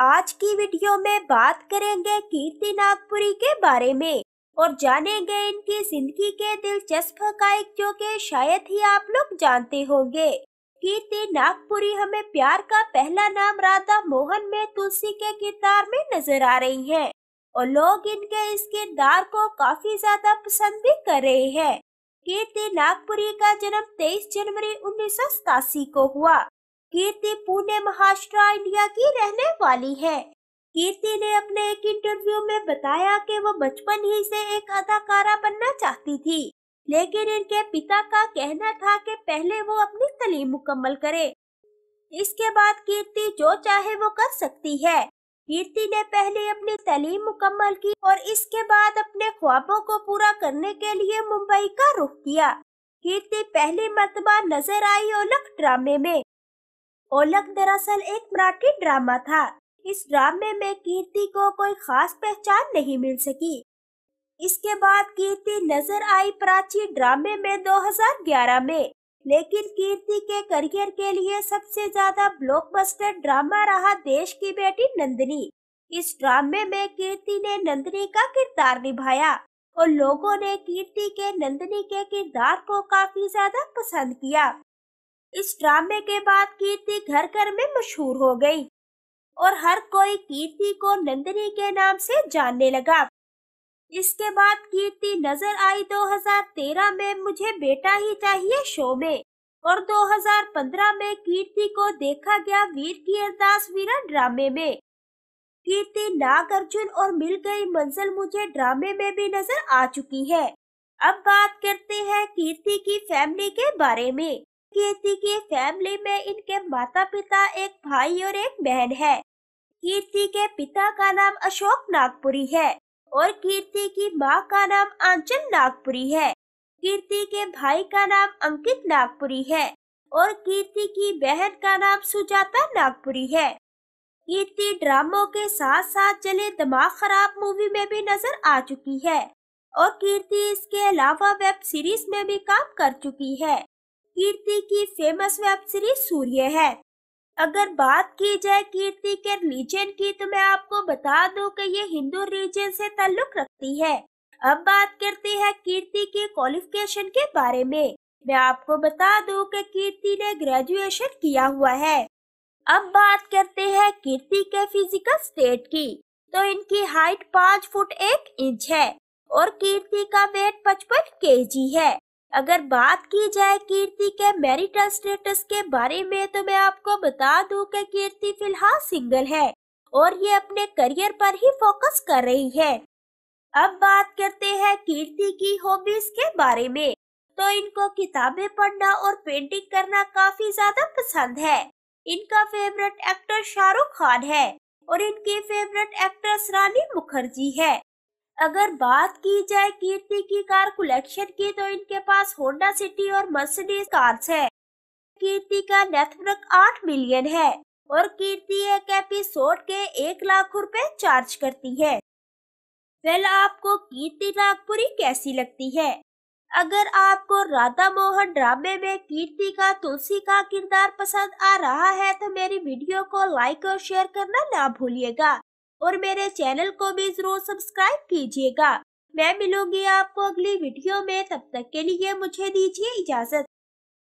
आज की वीडियो में बात करेंगे कीर्ति नागपुरी के बारे में और जानेंगे इनकी जिंदगी के दिलचस्प हकाइक जो के शायद ही आप लोग जानते होंगे कीर्ति नागपुरी हमें प्यार का पहला नाम राधा मोहन में तुलसी के किरदार में नजर आ रही हैं और लोग इनके इस किरदार को काफी ज्यादा पसंद भी कर रहे हैं कीर्ति नागपुरी का जन्म 23 जनवरी उन्नीस को हुआ कीर्ति पुणे महाराष्ट्र इंडिया की रहने वाली है कीर्ति ने अपने एक इंटरव्यू में बताया कि वो बचपन ही से एक अदाकारा बनना चाहती थी लेकिन इनके पिता का कहना था कि पहले वो अपनी तलीम मुकम्मल करे इसके बाद कीर्ति जो चाहे वो कर सकती है कीर्ति ने पहले अपनी तलीम मुकम्मल की और इसके बाद अपने ख्वाबों को पूरा करने के लिए मुंबई का रुख किया कीर्ति पहली मरतबा नजर आई ओलख ड्रामे में ओलक दरअसल एक मराठी ड्रामा था इस ड्रामे में कीर्ति को कोई खास पहचान नहीं मिल सकी इसके बाद कीर्ति नजर आई प्राची ड्रामे में 2011 में लेकिन कीर्ति के करियर के लिए सबसे ज्यादा ब्लॉकबस्टर ड्रामा रहा देश की बेटी नंदनी इस ड्रामे में कीर्ति ने नंदनी का किरदार निभाया और लोगों ने कीर्ति के नंदनी के किरदार को काफी ज्यादा पसंद किया इस ड्रामे के बाद कीर्ति घर घर में मशहूर हो गई और हर कोई कीर्ति को नंदिनी के नाम से जानने लगा इसके बाद कीर्ति नजर आई 2013 में मुझे बेटा ही चाहिए शो में और 2015 में कीर्ति को देखा गया वीर की अरदास वीरा ड्रामे में कीर्ति नाग अर्जुन और मिल गई मंजिल मुझे ड्रामे में भी नजर आ चुकी है अब बात करते हैं कीर्ति की फैमिली के बारे में कीर्ति की फैमिली में इनके माता पिता एक भाई और एक बहन है कीर्ति के पिता का नाम अशोक नागपुरी है और कीर्ति की माँ का नाम आंचल नागपुरी है कीर्ति के भाई का नाम अंकित नागपुरी है और कीर्ति की बहन का नाम सुजाता नागपुरी है कीर्ति ड्रामों के साथ साथ चले दिमाग खराब मूवी में भी नजर आ चुकी है और कीर्ति इसके अलावा वेब सीरीज में भी काम कर चुकी है कीर्ति की फेमस वेब सीरीज सूर्य है अगर बात की जाए कीर्ति के रिलीजन की तो मैं आपको बता दूं कि ये हिंदू रिलीजन से ताल्लुक रखती है अब बात करते हैं कीर्ति के क्वालिफिकेशन के बारे में मैं आपको बता दूं कि कीर्ति ने ग्रेजुएशन किया हुआ है अब बात करते हैं कीर्ति के फिजिकल स्टेट की तो इनकी हाइट पाँच फुट एक इंच है और कीर्ति का वेट पचपन के जी है अगर बात की जाए कीर्ति के मैरिटल स्टेटस के बारे में तो मैं आपको बता दूं कि कीर्ति फिलहाल सिंगल है और ये अपने करियर पर ही फोकस कर रही है अब बात करते हैं कीर्ति की हॉबीज के बारे में तो इनको किताबें पढ़ना और पेंटिंग करना काफी ज्यादा पसंद है इनका फेवरेट एक्टर शाहरुख खान है और इनकी फेवरेट एक्ट्रेस रानी मुखर्जी है अगर बात की जाए कीर्ति की कार कलेक्शन की तो इनके पास होंडा सिटी और मर्सिडीज कार्स है कीर्ति का नेटवर्क आठ मिलियन है और कीर्ति एक एपिसोड के एक लाख रुपए चार्ज करती है वेल आपको कीर्ति नागपुरी कैसी लगती है अगर आपको राधा मोहन ड्रामे में कीर्ति का तुलसी का किरदार पसंद आ रहा है तो मेरी वीडियो को लाइक और शेयर करना ना भूलिएगा और मेरे चैनल को भी जरूर सब्सक्राइब कीजिएगा मैं मिलूंगी आपको अगली वीडियो में तब तक के लिए मुझे दीजिए इजाजत